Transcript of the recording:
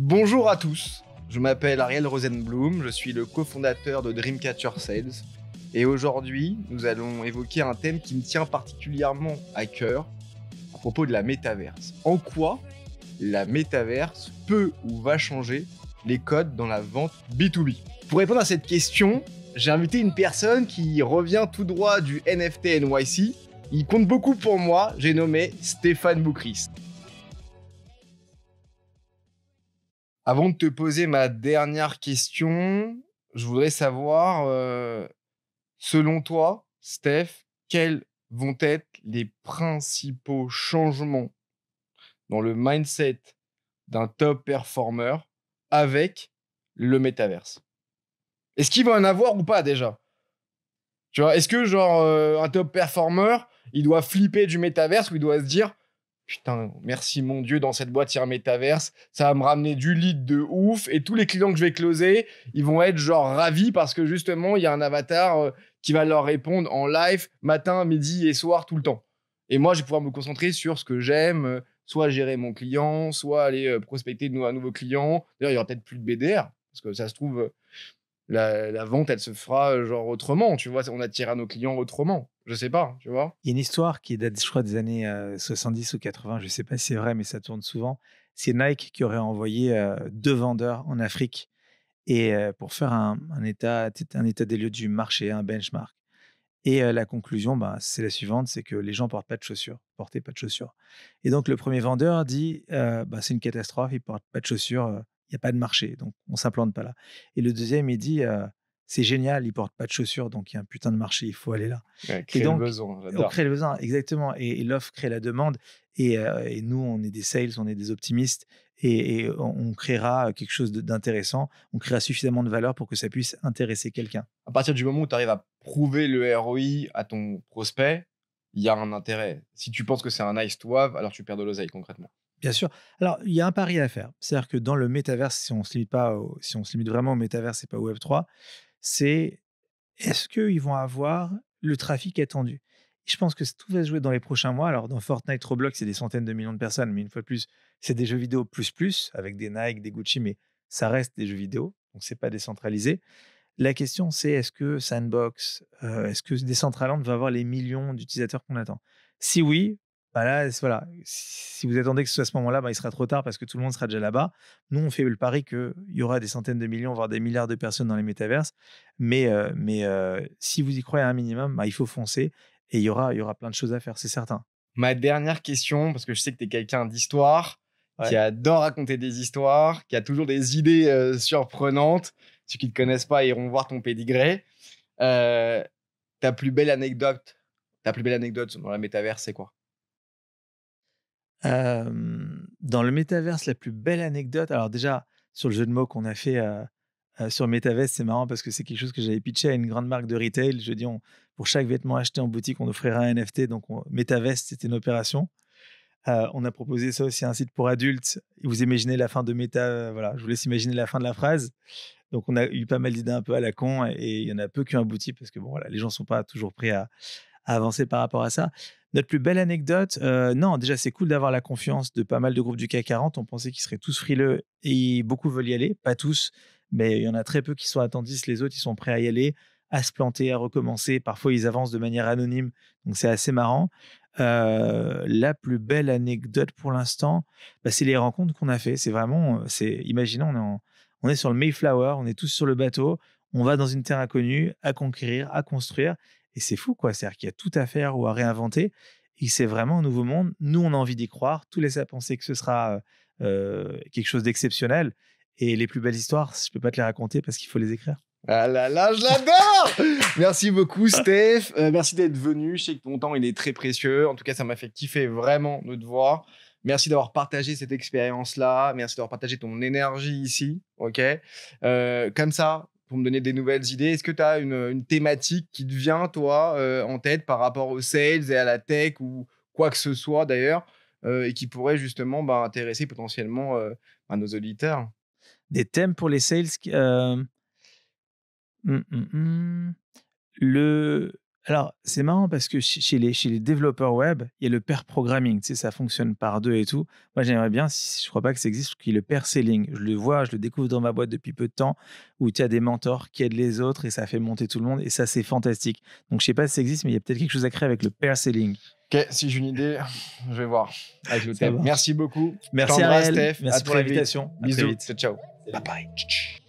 Bonjour à tous, je m'appelle Ariel Rosenblum, je suis le cofondateur de Dreamcatcher Sales et aujourd'hui nous allons évoquer un thème qui me tient particulièrement à cœur à propos de la métaverse. En quoi la métaverse peut ou va changer les codes dans la vente B2B Pour répondre à cette question, j'ai invité une personne qui revient tout droit du NFT NYC. Il compte beaucoup pour moi, j'ai nommé Stéphane Boucris. Avant de te poser ma dernière question, je voudrais savoir, euh, selon toi, Steph, quels vont être les principaux changements dans le mindset d'un top performer avec le métaverse Est-ce qu'il va en avoir ou pas déjà Tu vois, est-ce que genre euh, un top performer, il doit flipper du métaverse ou il doit se dire Putain, merci mon Dieu, dans cette boîte, il y a un métaverse. Ça va me ramener du lead de ouf. Et tous les clients que je vais closer, ils vont être genre ravis parce que justement, il y a un avatar euh, qui va leur répondre en live, matin, midi et soir, tout le temps. Et moi, je vais pouvoir me concentrer sur ce que j'aime, euh, soit gérer mon client, soit aller euh, prospecter un nouveau clients. D'ailleurs, il y aura peut-être plus de BDR parce que ça se trouve, la, vente, elle se fera euh, genre autrement, tu vois, on attirera nos clients autrement. Je sais pas, tu vois. Il y a une histoire qui date, je crois, des années 70 euh, ou 80, je sais pas si c'est vrai, mais ça tourne souvent. C'est Nike qui aurait envoyé euh, deux vendeurs en Afrique et pour faire un, état, un état des lieux du marché, un benchmark. Et la conclusion, bah, c'est la suivante, c'est que les gens portent pas de chaussures, portaient pas de chaussures. Et donc le premier vendeur dit, bah, c'est une catastrophe, ils portent pas de chaussures, il n'y a pas de marché, donc on s'implante pas là. Et le deuxième, il dit, c'est génial, il porte pas de chaussures, donc il y a un putain de marché, il faut aller là. et le besoin, on crée le besoin, exactement. Et, l'offre crée la demande. Et, nous, on est des sales, on est des optimistes, et, on, créera quelque chose d'intéressant. On créera suffisamment de valeur pour que ça puisse intéresser quelqu'un. À partir du moment où tu arrives à prouver le ROI à ton prospect, il y a un intérêt. Si tu penses que c'est un nice to have, alors tu perds de l'oseille concrètement. Bien sûr. Alors, il y a un pari à faire. C'est-à-dire que dans le métaverse, si on se limite, pas si on se limite vraiment au métaverse et pas au Web3, c'est est-ce qu'ils vont avoir le trafic attendu Je pense que tout va se jouer dans les prochains mois. Alors, dans Fortnite, Roblox, c'est des centaines de millions de personnes, mais une fois de plus, c'est des jeux vidéo plus plus, avec des Nike, des Gucci, mais ça reste des jeux vidéo, donc c'est pas décentralisé. La question, c'est est-ce que Sandbox, euh, est-ce que Decentraland va avoir les millions d'utilisateurs qu'on attend Si oui, voilà, si vous attendez que ce soit à ce moment-là, bah, il sera trop tard parce que tout le monde sera déjà là-bas. Nous, on fait le pari qu'il y aura des centaines de millions, voire des milliards de personnes dans les métaverses. Mais, euh, mais euh, si vous y croyez à un minimum, bah, il faut foncer et il y aura, y aura plein de choses à faire, c'est certain. Ma dernière question, parce que je sais que tu es quelqu'un d'histoire, qui adore raconter des histoires, qui a toujours des idées euh, surprenantes. Ceux qui ne te connaissent pas iront voir ton pédigré. ta plus belle anecdote, ta plus belle anecdote dans la métaverse, c'est quoi dans le métaverse, la plus belle anecdote, alors déjà, sur le jeu de mots qu'on a fait sur Metaverse. C'est marrant parce que c'est quelque chose que j'avais pitché à une grande marque de retail. Je dis, on, pour chaque vêtement acheté en boutique, on offrira un NFT. Donc, on, Metaverse, c'était une opération. on a proposé ça aussi à un site pour adultes. Vous imaginez la fin de Meta. Euh, voilà, je vous laisse imaginer la fin de la phrase. Donc, on a eu pas mal d'idées un peu à la con et il y en a peu qui ont abouti parce que bon, voilà, les gens ne sont pas toujours prêts à, avancer par rapport à ça. Notre plus belle anecdote, euh, non, déjà c'est cool d'avoir la confiance de pas mal de groupes du CAC 40. On pensait qu'ils seraient tous frileux et beaucoup veulent y aller, pas tous, mais il y en a très peu qui sont attendus. Les autres, ils sont prêts à y aller, à se planter, à recommencer. Parfois, ils avancent de manière anonyme, donc c'est assez marrant. Euh, la plus belle anecdote pour l'instant, bah, c'est les rencontres qu'on a fait. C'est vraiment, euh, c'est, imaginons, on est sur le Mayflower, on est tous sur le bateau, on va dans une terre inconnue, à conquérir, à construire. Et c'est fou, quoi. C'est-à-dire qu'il y a tout à faire ou à réinventer. Et c'est vraiment un nouveau monde. Nous, on a envie d'y croire. Tout laisse à penser que ce sera quelque chose d'exceptionnel. Et les plus belles histoires, je ne peux pas te les raconter parce qu'il faut les écrire. Ah là là, je l'adore Merci beaucoup, Steph. Euh, merci d'être venu. Je sais que ton temps, il est très précieux. En tout cas, ça m'a fait kiffer vraiment de te voir. Merci d'avoir partagé cette expérience-là. Merci d'avoir partagé ton énergie ici. OK euh, Comme ça, pour me donner des nouvelles idées. Est-ce que tu as une, thématique qui te vient, toi, euh, en tête par rapport aux sales et à la tech ou quoi que ce soit d'ailleurs, euh, et qui pourrait justement bah, intéresser potentiellement à euh, bah, nos auditeurs Des thèmes pour les sales hum, hum, hum. Le, alors, c'est marrant parce que chez les, chez les développeurs web, il y a le pair programming, tu sais, ça fonctionne par deux et tout. Moi, j'aimerais bien, si je crois pas que ça existe, qu'il y ait le pair selling. Je le vois, je le découvre dans ma boîte depuis peu de temps, où tu as des mentors qui aident les autres et ça fait monter tout le monde et ça, c'est fantastique. Donc, je sais pas si ça existe, mais il y a peut-être quelque chose à créer avec le pair selling. Ok, si j'ai une idée, je vais voir. Merci beaucoup. Merci à Steph. Merci à pour l'invitation. Bisous. Ciao. Bye bye.